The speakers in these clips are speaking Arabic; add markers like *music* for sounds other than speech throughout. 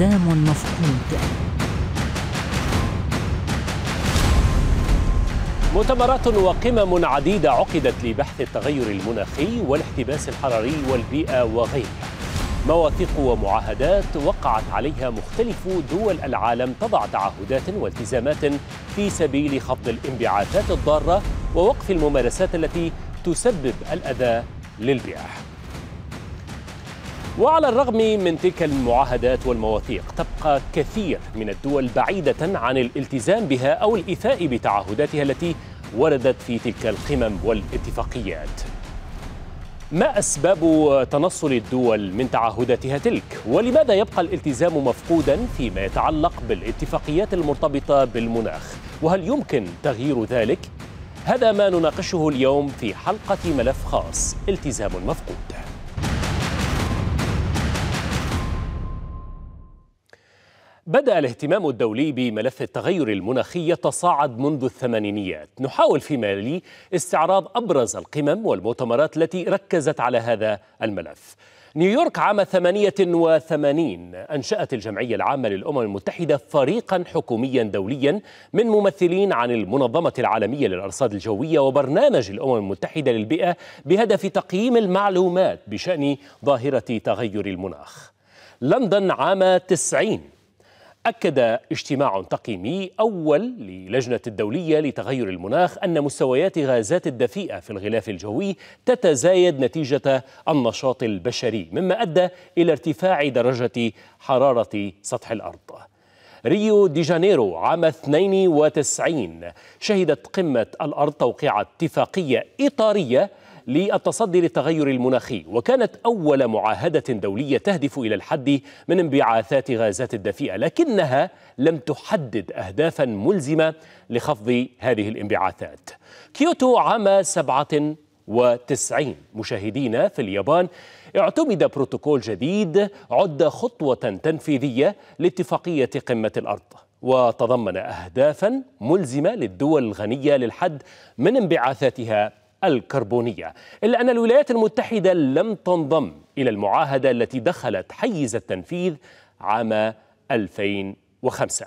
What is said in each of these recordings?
التزام مفقود مؤتمرات وقمم عديدة عقدت لبحث التغير المناخي والاحتباس الحراري والبيئة وغيرها مواثيق ومعاهدات وقعت عليها مختلف دول العالم تضع تعهدات والتزامات في سبيل خفض الانبعاثات الضارة ووقف الممارسات التي تسبب الأذى للبيئة وعلى الرغم من تلك المعاهدات والمواثيق تبقى كثير من الدول بعيدة عن الالتزام بها أو الإيفاء بتعهداتها التي وردت في تلك القمم والاتفاقيات ما أسباب تنصل الدول من تعهداتها تلك؟ ولماذا يبقى الالتزام مفقودا فيما يتعلق بالاتفاقيات المرتبطة بالمناخ؟ وهل يمكن تغيير ذلك؟ هذا ما نناقشه اليوم في حلقة ملف خاص التزام مفقود بدأ الاهتمام الدولي بملف التغير المناخي يتصاعد منذ الثمانينيات نحاول فيما يلي استعراض أبرز القمم والمؤتمرات التي ركزت على هذا الملف نيويورك عام 88 أنشأت الجمعية العامة للأمم المتحدة فريقا حكوميا دوليا من ممثلين عن المنظمة العالمية للأرصاد الجوية وبرنامج الأمم المتحدة للبيئة بهدف تقييم المعلومات بشأن ظاهرة تغير المناخ لندن عام 90 أكد اجتماع تقييمي أول للجنة الدولية لتغير المناخ أن مستويات غازات الدفيئة في الغلاف الجوي تتزايد نتيجة النشاط البشري مما أدى إلى ارتفاع درجة حرارة سطح الأرض ريو دي جانيرو عام 92 شهدت قمة الأرض توقيع اتفاقية إطارية للتصدي للتغير المناخي وكانت أول معاهدة دولية تهدف إلى الحد من انبعاثات غازات الدفيئة لكنها لم تحدد أهدافا ملزمة لخفض هذه الانبعاثات كيوتو عام 97 مشاهدينا في اليابان اعتمد بروتوكول جديد عد خطوة تنفيذية لاتفاقية قمة الأرض وتضمن أهدافا ملزمة للدول الغنية للحد من انبعاثاتها الكربونية إلا أن الولايات المتحدة لم تنضم إلى المعاهدة التي دخلت حيز التنفيذ عام 2005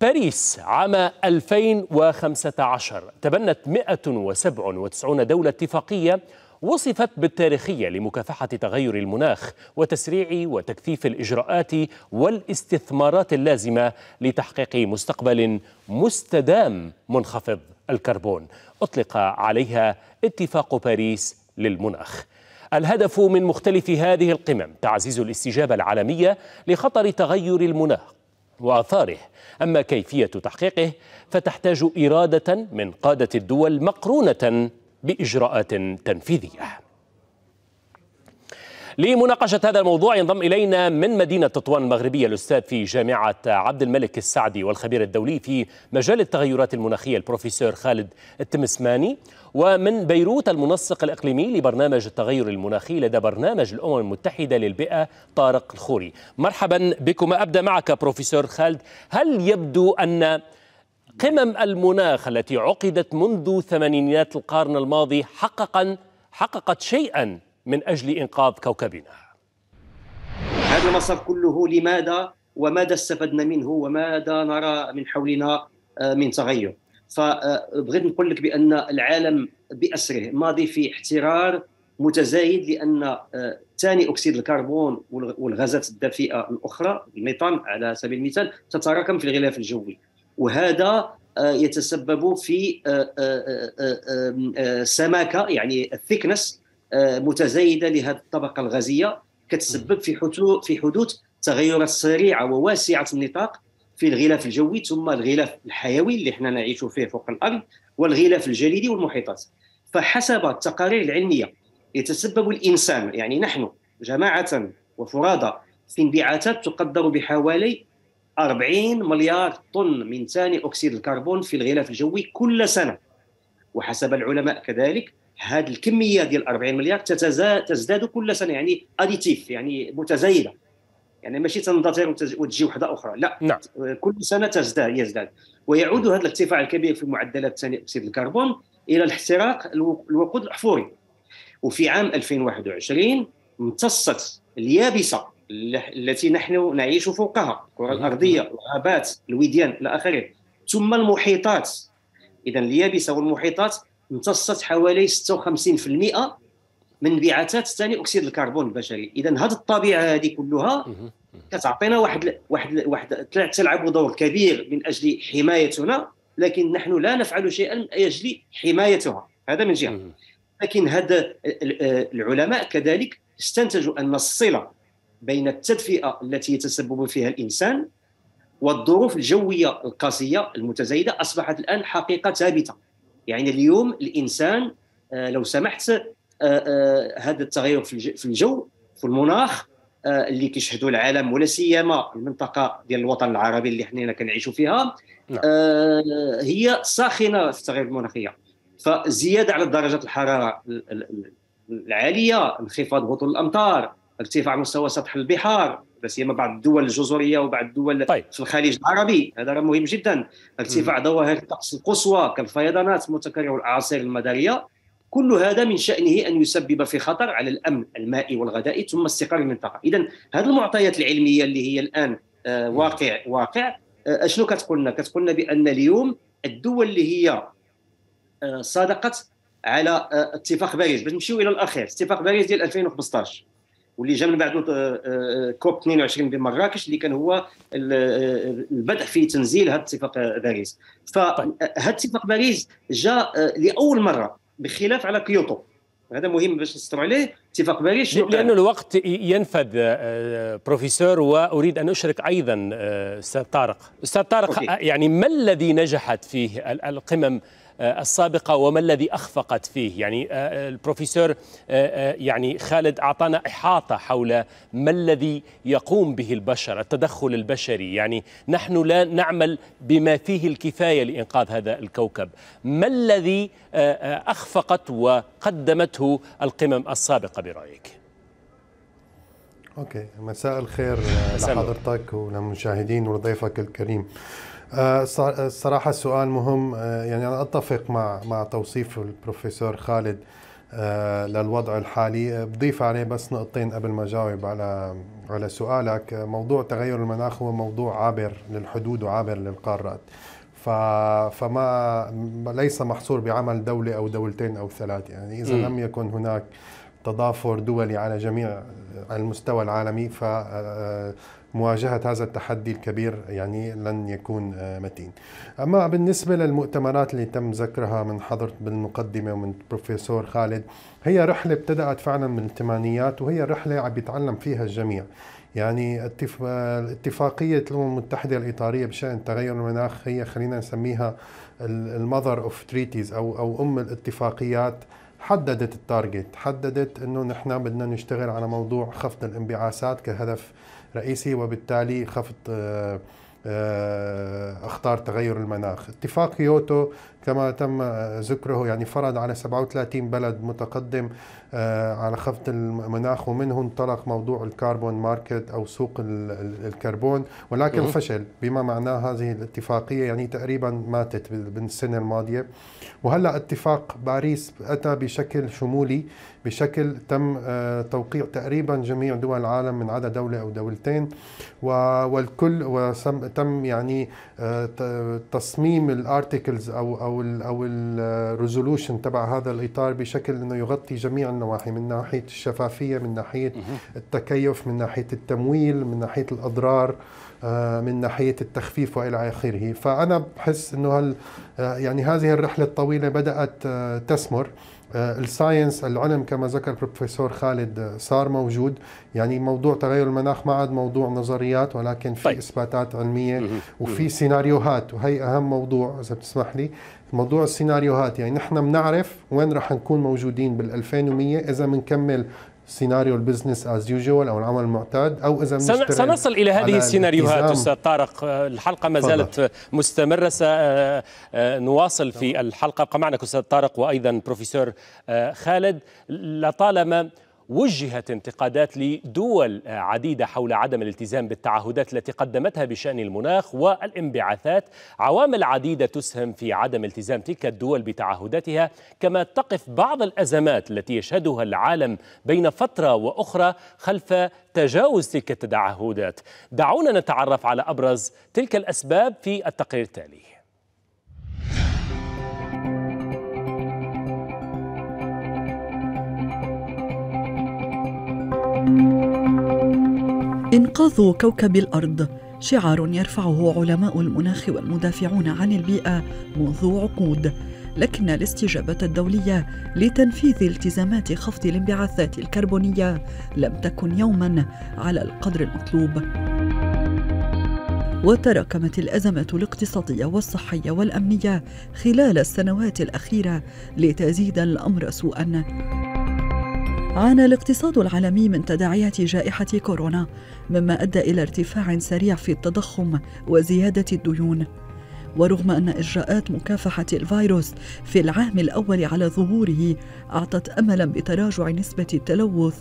باريس عام 2015 تبنت 197 دولة اتفاقية وصفت بالتاريخية لمكافحة تغير المناخ وتسريع وتكثيف الإجراءات والاستثمارات اللازمة لتحقيق مستقبل مستدام منخفض الكربون أطلق عليها اتفاق باريس للمناخ الهدف من مختلف هذه القمم تعزيز الاستجابة العالمية لخطر تغير المناخ وآثاره أما كيفية تحقيقه فتحتاج إرادة من قادة الدول مقرونة بإجراءات تنفيذية لمناقشة هذا الموضوع ينضم إلينا من مدينة تطوان المغربية الأستاذ في جامعة عبد الملك السعدي والخبير الدولي في مجال التغيرات المناخية البروفيسور خالد التمسماني ومن بيروت المنسق الإقليمي لبرنامج التغير المناخي لدى برنامج الأمم المتحدة للبيئة طارق الخوري مرحبا بكم أبدأ معك بروفيسور خالد هل يبدو أن قمم المناخ التي عقدت منذ ثمانينيات القرن الماضي حققا حققت شيئا من أجل إنقاذ كوكبنا هذا المسار كله لماذا وماذا استفدنا منه وماذا نرى من حولنا آه، من تغير فبغيت آه، نقول لك بأن العالم بأسره ماضي في احترار متزايد لان آه، ثاني اكسيد الكربون والغازات الدافئه الاخرى الميثان على سبيل المثال تتراكم في الغلاف الجوي وهذا يتسبب في سماكه يعني الثيكنس آه، متزايده لهذه الطبقه الغازيه كتسبب في في حدوث تغيرات سريعه وواسعه النطاق في الغلاف الجوي ثم الغلاف الحيوي اللي احنا نعيش فيه فوق الارض والغلاف الجليدي والمحيطات فحسب التقارير العلميه يتسبب الانسان يعني نحن جماعه وفرادى في انبعاثات تقدر بحوالي 40 مليار طن من ثاني اكسيد الكربون في الغلاف الجوي كل سنه وحسب العلماء كذلك هذه الكميه ديال 40 مليار تزداد كل سنه يعني اديتيف يعني متزايده يعني ماشي تنضطر وتجي وحده اخرى لا نعم. كل سنه تزداد يزداد ويعود هذا الارتفاع الكبير في معدلات ثاني اكسيد الكربون الى الاحتراق الوقود الاحفوري وفي عام 2021 امتصت اليابسه التي نحن نعيش فوقها الكره الارضيه الغابات الوديان الى اخره ثم المحيطات اذا اليابسه والمحيطات امتصت حوالي 56% من انبعاثات ثاني اكسيد الكربون البشري اذا هذه الطبيعه هذه كلها كتعطينا واحد واحد واحد تلعب دور كبير من اجل حمايتنا لكن نحن لا نفعل شيئا من اجل حمايتها هذا من جهه لكن هذا العلماء كذلك استنتجوا ان الصله بين التدفئه التي يتسبب فيها الانسان والظروف الجويه القاسيه المتزايده اصبحت الان حقيقه ثابته يعني اليوم الانسان آه، لو سمحت آه، آه، هذا التغير في الجو في المناخ اللي كيشهدوا العالم ولا سيما المنطقه ديال الوطن العربي اللي حنا كنعيشوا فيها نعم. هي ساخنه في التغير المناخيه فزياده على درجات الحراره العاليه انخفاض هطول الامطار ارتفاع مستوى سطح البحار لا سيما بعض الدول الجزريه وبعض الدول طيب. في الخليج العربي هذا راه مهم جدا ارتفاع ظواهر الطقس القصوى كالفيضانات المتكرره والاعاصير المداريه كل هذا من شأنه أن يسبب في خطر على الأمن المائي والغذائي ثم استقرار المنطقة إذا هذه المعطيات العلمية اللي هي الآن آه، واقع واقع آه، أشنو كتقول لنا كتقول لنا بأن اليوم الدول اللي هي آه، صادقت على اتفاق باريس باش نمشيو الى الاخير اتفاق باريس ديال 2015 واللي جا من بعده آه، آه، كوب 22 بمراكش اللي كان هو آه، البدء في تنزيل هذا طيب. اتفاق باريس فهذا اتفاق باريس جاء لاول مره بخلاف على كيوتو هذا مهم باش نستر عليه اتفاق باريس لأن الوقت ينفذ بروفيسور وأريد أن أشرك أيضا أستاذ طارق أستاذ طارق أوكي. يعني ما الذي نجحت فيه القمم آه، السابقة وما الذي أخفقت فيه يعني آه، آه، البروفيسور يعني خالد أعطانا إحاطة حول ما الذي يقوم به البشر التدخل البشري يعني نحن لا نعمل بما فيه الكفاية لإنقاذ هذا الكوكب ما الذي أخفقت وقدمته القمم السابقة برأيك؟ اوكي مساء الخير لحضرتك ولمشاهدين ولضيفك الكريم الصراحه آه، السؤال مهم آه، يعني انا اتفق مع مع توصيف البروفيسور خالد آه، للوضع الحالي بضيف عليه بس نقطتين قبل ما جاوب على على سؤالك موضوع تغير المناخ هو موضوع عابر للحدود وعابر للقارات فما ليس محصور بعمل دولة أو دولتين أو ثلاثة يعني إذا م. لم يكن هناك تضافر دولي على جميع على المستوى العالمي ف مواجهة هذا التحدي الكبير يعني لن يكون آه، متين أما بالنسبة للمؤتمرات اللي تم ذكرها من حضرة بالمقدمة ومن بروفيسور خالد هي رحلة ابتدأت فعلا من الثمانينات وهي رحلة عم يتعلم فيها الجميع يعني آه، اتفاقية الأمم المتحدة الإطارية بشأن تغير المناخ هي خلينا نسميها المذر اوف تريتيز أو أو أم الاتفاقيات حددت التارجت حددت انه نحن بدنا نشتغل على موضوع خفض الانبعاثات كهدف رئيسي وبالتالي خفض آه، آه، اخطار تغير المناخ اتفاق كيوتو كما تم ذكره يعني فرض على 37 بلد متقدم آه، على خفض المناخ ومنه انطلق موضوع الكربون ماركت او سوق الكربون ولكن فشل بما معناه هذه الاتفاقيه يعني تقريبا ماتت بالسنه الماضيه وهلا اتفاق باريس اتى بشكل شمولي بشكل تم آه، توقيع تقريبا جميع دول العالم من عدا دوله او دولتين والكل وتم يعني آه، تصميم الارتكلز او او او الـ او الريزولوشن تبع هذا الاطار بشكل انه يغطي جميع النواحي من ناحيه الشفافيه من ناحيه التكيف من ناحيه التمويل من ناحيه الاضرار آه، من ناحيه التخفيف والى اخره فانا بحس انه هال آه، يعني هذه الرحله الطويله بدات آه، تثمر الساينس العلم كما ذكر البروفيسور خالد صار موجود يعني موضوع تغير المناخ ما عاد موضوع نظريات ولكن في طيب. اثباتات علميه وفي سيناريوهات وهي اهم موضوع اذا بتسمح لي موضوع السيناريوهات يعني نحن بنعرف وين رح نكون موجودين بال2100 اذا بنكمل سيناريو البزنس از يوجوال او العمل المعتاد او اذا سنصل الى هذه السيناريوهات استاذ طارق الحلقه ما زالت مستمره سنواصل آه، آه، في الحلقه معنا استاذ طارق وايضا بروفيسور آه، خالد لطالما وجهت انتقادات لدول عديدة حول عدم الالتزام بالتعهدات التي قدمتها بشأن المناخ والانبعاثات عوامل عديدة تسهم في عدم التزام تلك الدول بتعهداتها كما تقف بعض الأزمات التي يشهدها العالم بين فترة وأخرى خلف تجاوز تلك التعهدات دعونا نتعرف على أبرز تلك الأسباب في التقرير التالي إنقاذ كوكب الأرض شعار يرفعه علماء المناخ والمدافعون عن البيئة منذ عقود لكن الاستجابة الدولية لتنفيذ التزامات خفض الانبعاثات الكربونية لم تكن يوما على القدر المطلوب وتراكمت الأزمة الاقتصادية والصحية والأمنية خلال السنوات الأخيرة لتزيد الأمر سوءاً عانى الاقتصاد العالمي من تداعيات جائحة كورونا، مما أدى إلى ارتفاع سريع في التضخم وزيادة الديون. ورغم أن إجراءات مكافحة الفيروس في العام الأول على ظهوره أعطت أملا بتراجع نسبة التلوث،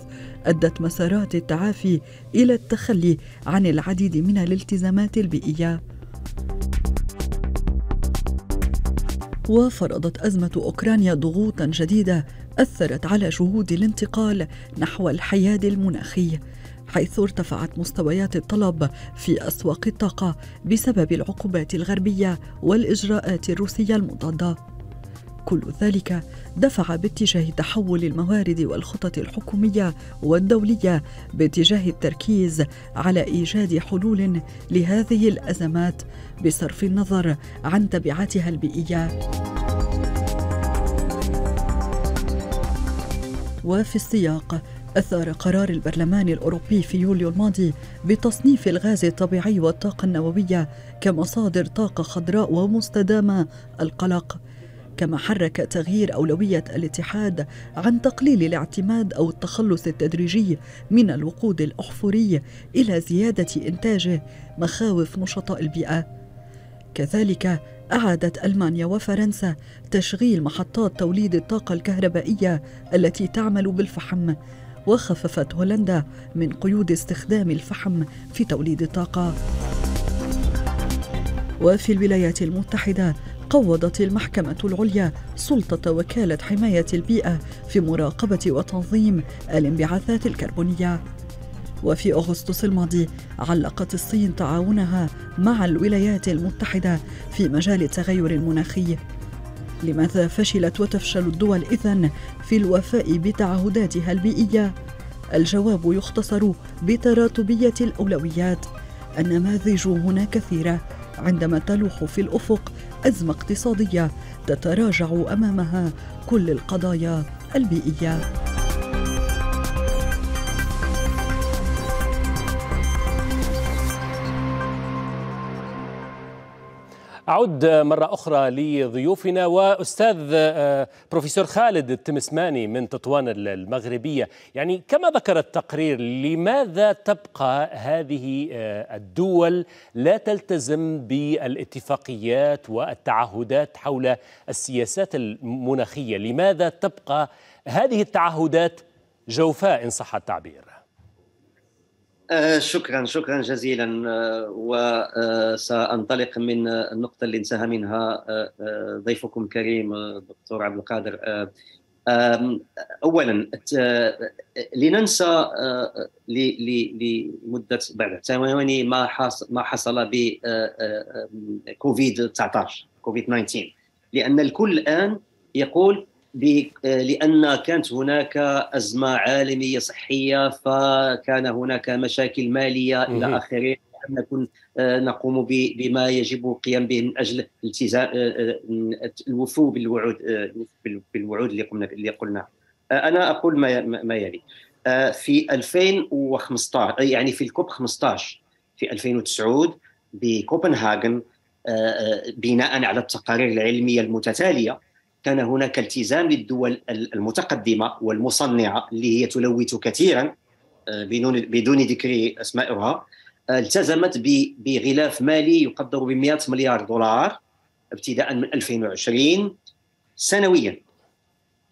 أدت مسارات التعافي إلى التخلي عن العديد من الالتزامات البيئية. وفرضت أزمة أوكرانيا ضغوطا جديدة أثرت على جهود الانتقال نحو الحياد المناخي حيث ارتفعت مستويات الطلب في أسواق الطاقة بسبب العقوبات الغربية والإجراءات الروسية المضادة كل ذلك دفع باتجاه تحول الموارد والخطط الحكوميه والدوليه باتجاه التركيز على ايجاد حلول لهذه الازمات بصرف النظر عن تبعاتها البيئيه وفي السياق أثار قرار البرلمان الأوروبي في يوليو الماضي بتصنيف الغاز الطبيعي والطاقة النووية كمصادر طاقة خضراء ومستدامة القلق كما حرك تغيير أولوية الاتحاد عن تقليل الاعتماد أو التخلص التدريجي من الوقود الأحفوري إلى زيادة إنتاجه مخاوف نشطاء البيئة كذلك أعادت ألمانيا وفرنسا تشغيل محطات توليد الطاقة الكهربائية التي تعمل بالفحم وخففت هولندا من قيود استخدام الفحم في توليد الطاقة وفي الولايات المتحدة قوضت المحكمة العليا سلطة وكالة حماية البيئة في مراقبة وتنظيم الانبعاثات الكربونية وفي أغسطس الماضي علقت الصين تعاونها مع الولايات المتحدة في مجال التغير المناخي لماذا فشلت وتفشل الدول إذن في الوفاء بتعهداتها البيئية؟ الجواب يختصر بتراتبية الأولويات النماذج هنا كثيرة عندما تلوح في الأفق أزمة اقتصادية تتراجع أمامها كل القضايا البيئية أعود مرة أخرى لضيوفنا وأستاذ آه، بروفيسور خالد التمسماني من تطوان المغربية يعني كما ذكر التقرير لماذا تبقى هذه آه، الدول لا تلتزم بالاتفاقيات والتعهدات حول السياسات المناخية لماذا تبقى هذه التعهدات جوفاء إن صح التعبير آه، شكرا شكرا جزيلا آه، وسانطلق من النقطة اللي انتهى منها آه، ضيفكم الكريم الدكتور عبد القادر أولا لننسى لمدة بعد ثواني ما ما حصل بكوفيد 19 كوفيد 19 لأن الكل الآن يقول آه، لان كانت هناك ازمه عالميه صحيه فكان هناك مشاكل ماليه الى اخره لم نكن آه، نقوم بما يجب القيام به من اجل التزام آه، الوفو بالوعود بالوعود اللي قمنا اللي قلنا انا اقول ما ما يلي في 2015 يعني في الكوب 15 في 2009 بكوبنهاغن بناء على التقارير العلميه المتتاليه كان هناك التزام للدول المتقدمه والمصنعه اللي هي تلوث كثيرا آه، بدون ذكر اسمائها التزمت بغلاف مالي يقدر ب 100 مليار دولار ابتداء من 2020 سنويا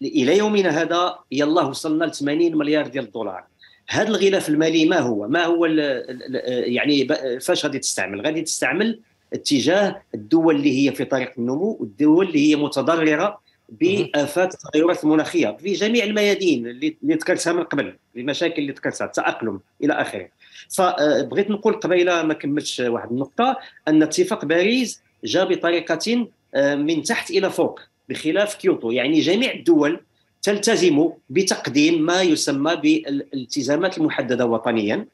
الى يومنا هذا يلا وصلنا ل 80 مليار ديال الدولار هذا الغلاف المالي ما هو ما هو الـ الـ يعني فاش غادي تستعمل غادي تستعمل اتجاه الدول اللي هي في طريق النمو والدول اللي هي متضرره بافات التغيرات المناخيه في جميع الميادين اللي ذكرتها من قبل المشاكل اللي ذكرتها التاقلم الى اخره فبغيت آه، نقول قبيله ما كملتش واحد النقطه ان اتفاق باريس جاء بطريقه آه، من تحت الى فوق بخلاف كيوتو يعني جميع الدول تلتزم بتقديم ما يسمى بالالتزامات المحدده وطنيا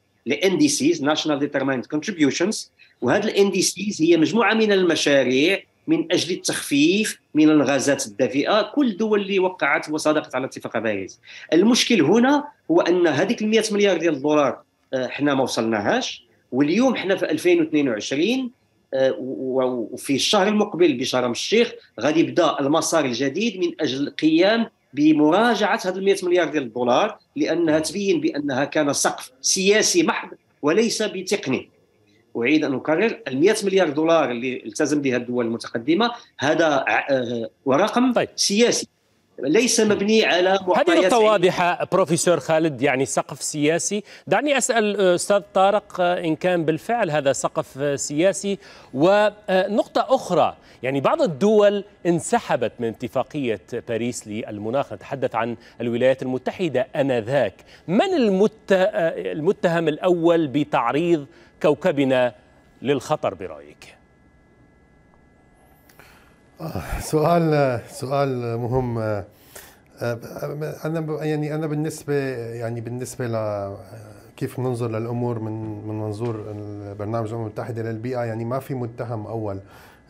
دي سيز ناشونال ديترمايند كونتريبيوشنز وهذه سيز هي مجموعه من المشاريع من اجل التخفيف من الغازات الدافئه كل الدول اللي وقعت وصادقت على اتفاق باريس المشكل هنا هو ان هذيك ال 100 مليار ديال الدولار آه، حنا ما وصلناهاش واليوم حنا في 2022 آه، وفي الشهر المقبل بشرم الشيخ غادي يبدا المسار الجديد من اجل القيام بمراجعه هذه ال 100 مليار ديال الدولار لانها تبين بانها كان سقف سياسي محض وليس بتقني اعيد ان اكرر ال 100 مليار دولار اللي التزم بها الدول المتقدمه هذا آه، رقم طيب. سياسي ليس مبني على هذه نقطة واضحة بروفيسور خالد يعني سقف سياسي دعني أسأل آه، أستاذ طارق آه، إن كان بالفعل هذا سقف سياسي ونقطة أخرى يعني بعض الدول انسحبت من اتفاقية باريس للمناخ نتحدث عن الولايات المتحدة أنذاك من المتهم الأول بتعريض كوكبنا للخطر برأيك؟ آه، سؤال سؤال مهم آه، آه، انا يعني انا بالنسبه يعني بالنسبه ل كيف ننظر للامور من من منظور برنامج الامم المتحده للبيئه يعني ما في متهم اول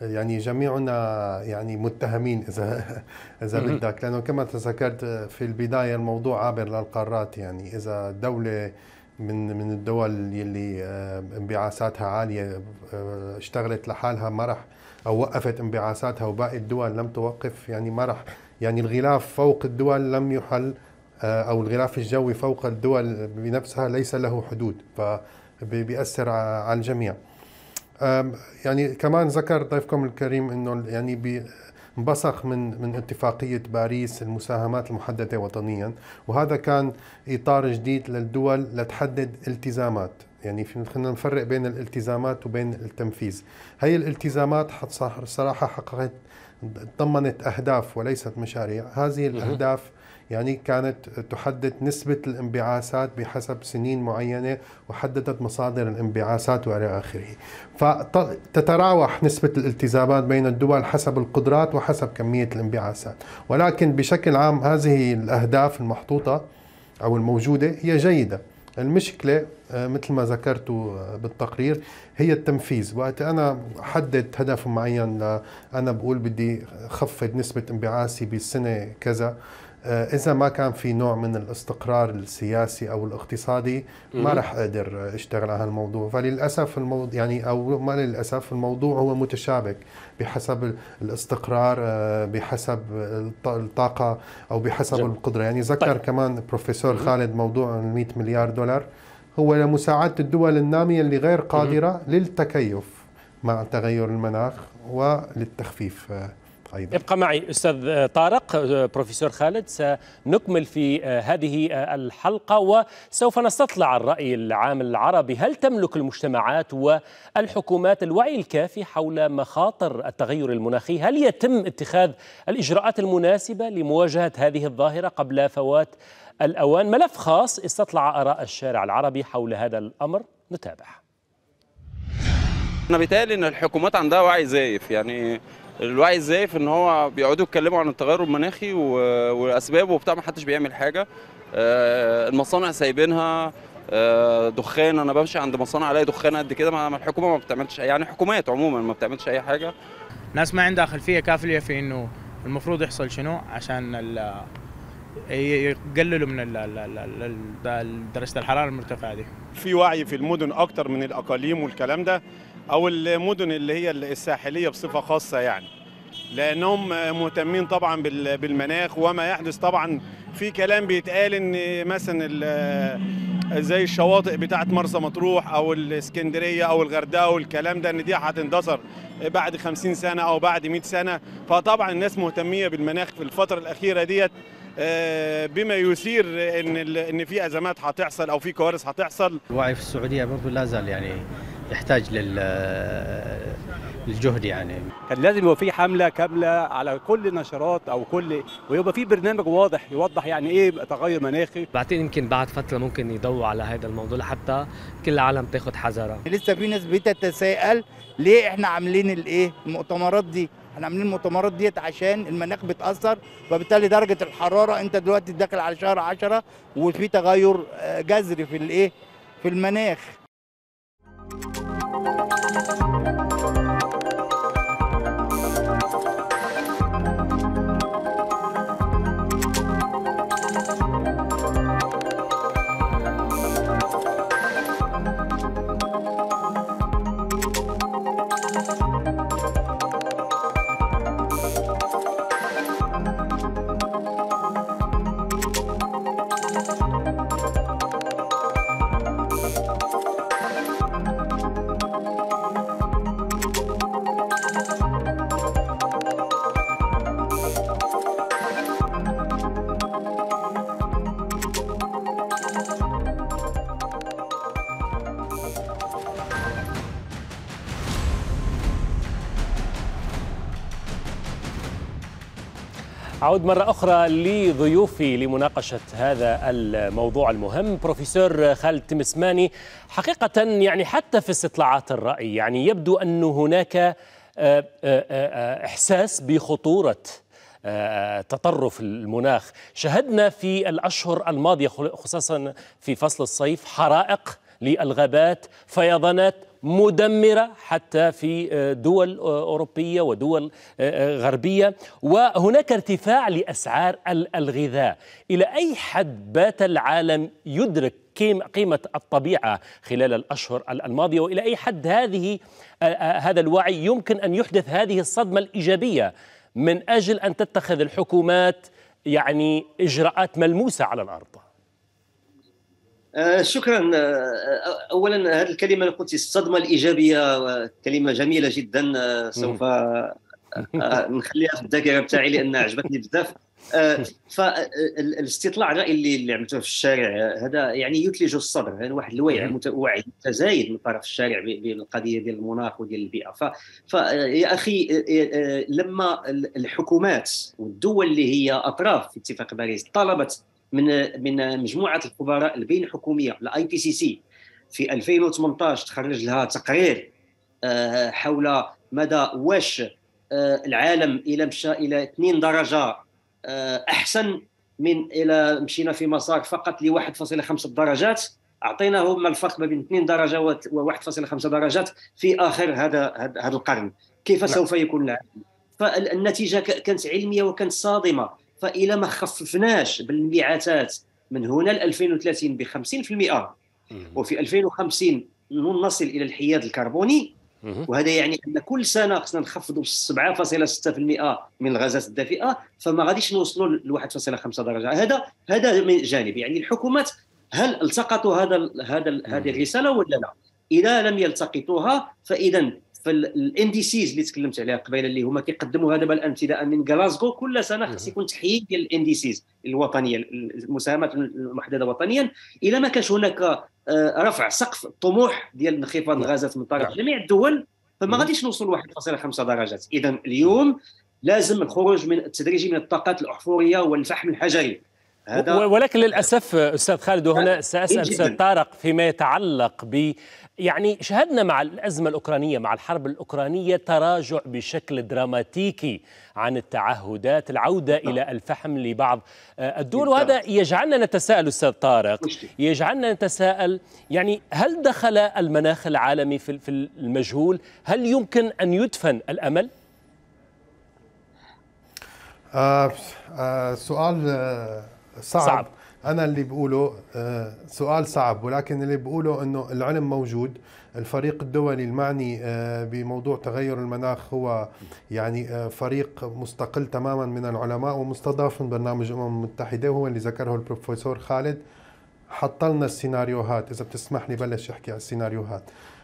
يعني جميعنا يعني متهمين اذا *laughs* اذا بدك لانه كما تذكرت في البدايه الموضوع عابر للقارات يعني اذا دوله من من الدول يلي آه، انبعاثاتها عاليه آه، اشتغلت لحالها ما راح او وقفت انبعاثاتها وباقي الدول لم توقف يعني ما راح يعني الغلاف فوق الدول لم يحل آه، او الغلاف الجوي فوق الدول بنفسها ليس له حدود فبيأثر على الجميع يعني كمان ذكر ضيفكم الكريم انه يعني انبثق من من اتفاقيه باريس المساهمات المحدده وطنيا وهذا كان اطار جديد للدول لتحدد التزامات يعني في خلينا نفرق بين الالتزامات وبين التنفيذ هي الالتزامات صراحه حققت تضمنت اهداف وليست مشاريع هذه الاهداف يعني كانت تحدد نسبة الانبعاثات بحسب سنين معينة وحددت مصادر الانبعاثات وإلى آخره فتتراوح نسبة الالتزامات بين الدول حسب القدرات وحسب كمية الانبعاثات ولكن بشكل عام هذه الأهداف المحطوطة أو الموجودة هي جيدة المشكلة آه، مثل ما ذكرت آه، بالتقرير هي التنفيذ وقت أنا حدد هدف معين آه، أنا بقول بدي خفض نسبة انبعاثي بالسنة كذا آه، اذا ما كان في نوع من الاستقرار السياسي او الاقتصادي ما راح اقدر اشتغل على هالموضوع فللاسف الموضوع يعني او ما للاسف الموضوع هو متشابك بحسب الاستقرار آه، بحسب الطاقه او بحسب جميل. القدره يعني ذكر طيب. كمان بروفيسور خالد موضوع ال 100 مليار دولار هو لمساعده الدول الناميه اللي غير قادره للتكيف مع تغير المناخ وللتخفيف آه، أيضا. ابقى معي أستاذ طارق بروفيسور خالد سنكمل في آه، هذه آه، الحلقة وسوف نستطلع الرأي العام العربي هل تملك المجتمعات والحكومات الوعي الكافي حول مخاطر التغير المناخي هل يتم اتخاذ الإجراءات المناسبة لمواجهة هذه الظاهرة قبل فوات الأوان ملف خاص استطلع آراء الشارع العربي حول هذا الأمر نتابع انا بيتهيألي ان الحكومات عندها وعي زايف يعني الوعي ازاي في ان هو بيقعدوا يتكلموا عن التغير المناخي واسبابه وبتاع ما حدش بيعمل حاجه آه، المصانع سايبينها آه، دخان انا بمشي عند مصانع الاقي دخان قد كده ما الحكومه ما بتعملش يعني حكومات عموما ما بتعملش اي حاجه ناس ما عندها خلفيه كافيه في انه المفروض يحصل شنو عشان يقللوا من درجه الحراره المرتفعه دي في وعي في المدن اكتر من الاقاليم والكلام ده او المدن اللي هي الساحليه بصفه خاصه يعني لانهم مهتمين طبعا بالمناخ وما يحدث طبعا في كلام بيتقال ان مثلا زي الشواطئ بتاعه مرسى مطروح او الاسكندريه او الغردقه والكلام ده ان دي هتندثر بعد 50 سنه او بعد 100 سنه فطبعا الناس مهتميه بالمناخ في الفتره الاخيره ديت آه، بما يثير ان ان في ازمات هتحصل او في كوارث هتحصل الوعي في السعوديه برضه لا زال يعني يحتاج للجهد يعني كان لازم يبقى في حمله كامله على كل نشرات او كل ويبقى في برنامج واضح يوضح يعني ايه تغير مناخي بعدين يمكن بعد فتره ممكن يضوا على هذا الموضوع لحتى كل العالم تاخد حذرها لسه في ناس بتتساءل ليه احنا عاملين الايه المؤتمرات دي احنا عاملين المؤتمرات ديت عشان المناخ بتاثر فبالتالي درجه الحراره انت دلوقتي داخل على شهر 10 وفي تغير آه، جذري في الايه في المناخ أعود مرة أخرى لضيوفي لمناقشة هذا الموضوع المهم بروفيسور خالد تمسماني حقيقة يعني حتى في استطلاعات الرأي يعني يبدو أن هناك آه، آه، آه، إحساس بخطورة تطرف المناخ شهدنا في الأشهر الماضية خصوصا في فصل الصيف حرائق للغابات فيضانات مدمرة حتى في آه، دول آه، أوروبية ودول آه، غربية وهناك ارتفاع لأسعار الغذاء إلى أي حد بات العالم يدرك قيمة الطبيعة خلال الأشهر الماضية وإلى أي حد هذه هذا الوعي يمكن أن يحدث هذه الصدمة الإيجابية من أجل أن تتخذ الحكومات يعني إجراءات ملموسة على الأرض آه، شكرا آه، آه، اولا هذه الكلمه اللي قلتي الصدمه الايجابيه كلمه جميله جدا سوف نخليها في الذاكره بتاعي لانها عجبتني بزاف فالاستطلاع الراي اللي, اللي عملته في الشارع هذا يعني يثلج الصدر يعني واحد الوعي متوعي متزايد من طرف الشارع بالقضيه ديال المناخ وديال البيئه ف... فيا اخي لما الحكومات والدول اللي هي اطراف في اتفاق باريس طلبت من من مجموعه الخبراء البين حكوميه الاي بي سي سي في 2018 تخرج لها تقرير آه، حول مدى واش آه، العالم الى مشى الى 2 درجه آه، احسن من الى مشينا في مسار فقط ل 1.5 درجات اعطيناهم الفرق ما بين 2 درجه و 1.5 درجات في اخر هذا هذا القرن كيف نعم. سوف يكون العالم فالنتيجه كانت علميه وكانت صادمه فإلى ما خففناش بالانبعاثات من هنا ل 2030 ب 50% وفي 2050 نصل إلى الحياد الكربوني وهذا يعني ان كل سنه خصنا نخفضوا 7.6% من الغازات الدافئه فما غاديش نوصلوا ل 1.5 درجه هذا هذا من جانب يعني الحكومات هل التقطوا هذا هذا هذه الرساله ولا لا؟ اذا لم يلتقطوها فاذا فالان دي سيز اللي تكلمت عليها قبيله اللي هما كيقدموا هذا دابا ابتداء من غلاسكو كل سنه خص يكون تحييد ديال الان دي سيز الوطنيه المساهمات المحدده وطنيا الى ما كانش هناك آه، رفع سقف الطموح ديال انخفاض الغازات نعم. من طرف نعم. جميع الدول فما غاديش نوصل 1.5 درجات اذا اليوم لازم الخروج من التدريجي من الطاقات الاحفوريه والفحم الحجري هذا ولكن للاسف استاذ خالد وهنا إيه ساسال استاذ طارق فيما يتعلق ب يعني شهدنا مع الازمه الاوكرانيه مع الحرب الاوكرانيه تراجع بشكل دراماتيكي عن التعهدات العوده نعم. الى الفحم لبعض آه، الدول نعم. وهذا يجعلنا نتساءل استاذ طارق يجعلنا نتساءل يعني هل دخل المناخ العالمي في المجهول هل يمكن ان يدفن الامل آه آه سؤال آه صعب, صعب. انا اللي بقوله آه، سؤال صعب ولكن اللي بقوله انه العلم موجود الفريق الدولي المعني آه، بموضوع تغير المناخ هو يعني آه، فريق مستقل تماما من العلماء ومستضاف من برنامج الامم المتحده وهو اللي ذكره البروفيسور خالد حط لنا السيناريوهات اذا بتسمح لي بلش احكي على السيناريوهات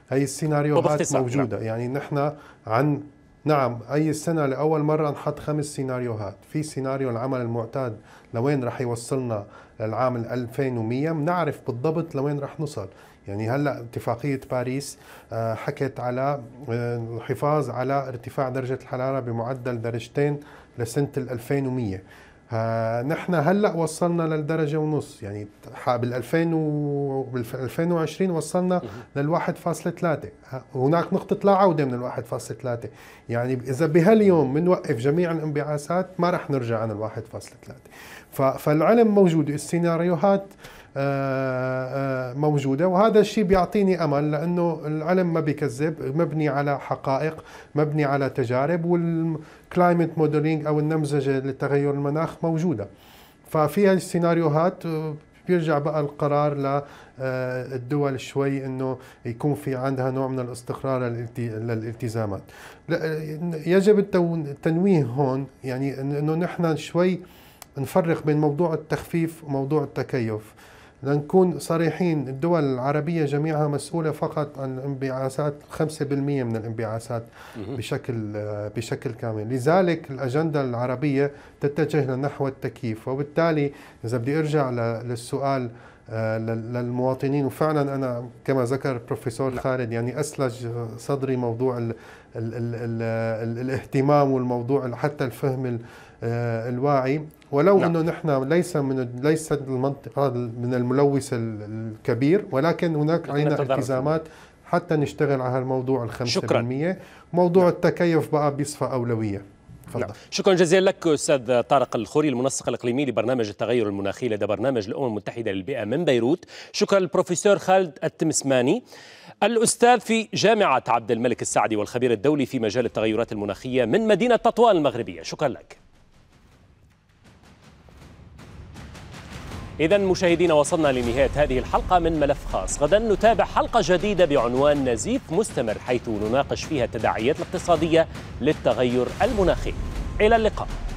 هي السيناريوهات موجوده نعم. يعني نحن عن نعم أي السنة لأول مرة نحط خمس سيناريوهات في سيناريو العمل المعتاد لوين راح يوصلنا للعام 2100 بنعرف بالضبط لوين راح نوصل يعني هلا اتفاقيه باريس آه، حكت على آه، الحفاظ على ارتفاع درجه الحراره بمعدل درجتين لسنه 2100 نحن هلا وصلنا للدرجه ونص يعني بال 2000 بال 2020 وصلنا لل 1.3 هناك نقطه لا عوده من ال 1.3 يعني اذا بهاليوم بنوقف جميع الانبعاثات ما رح نرجع عن ال 1.3 فالعلم موجود السيناريوهات آه، آه، موجودة وهذا الشيء بيعطيني أمل لأنه العلم ما بيكذب مبني على حقائق مبني على تجارب والكلايمت موديلينج أو النمذجة لتغير المناخ موجودة ففيها السيناريوهات آه، بيرجع بقى القرار للدول شوي انه يكون في عندها نوع من الاستقرار للالتزامات يجب التنويه هون يعني انه نحن شوي نفرق بين موضوع التخفيف وموضوع التكيف لنكون صريحين الدول العربية جميعها مسؤولة فقط عن انبعاثات 5% من الانبعاثات بشكل بشكل كامل لذلك الأجندة العربية تتجه نحو التكييف وبالتالي إذا بدي أرجع للسؤال آه، للمواطنين وفعلا انا كما ذكر البروفيسور نعم. خالد يعني اسلج صدري موضوع الـ الـ الـ الـ الاهتمام والموضوع حتى الفهم آه، الواعي ولو نعم. انه نحن ليس من ليس المنطقه من الملوث الكبير ولكن هناك علينا التزامات حتى نشتغل على الموضوع ال 5% شكرا. موضوع نعم. التكيف بقى بيصفى اولويه نعم. شكرا جزيلا لك استاذ طارق الخوري المنسق الاقليمي لبرنامج التغير المناخي لدى برنامج الامم المتحده للبيئه من بيروت شكرا للبروفيسور خالد التمسماني الأستاذ في جامعة عبد الملك السعدي والخبير الدولي في مجال التغيرات المناخية من مدينة تطوان المغربية شكرا لك إذا مشاهدينا وصلنا لنهاية هذه الحلقة من ملف خاص غدا نتابع حلقة جديدة بعنوان نزيف مستمر حيث نناقش فيها التداعيات الاقتصادية للتغير المناخي إلى اللقاء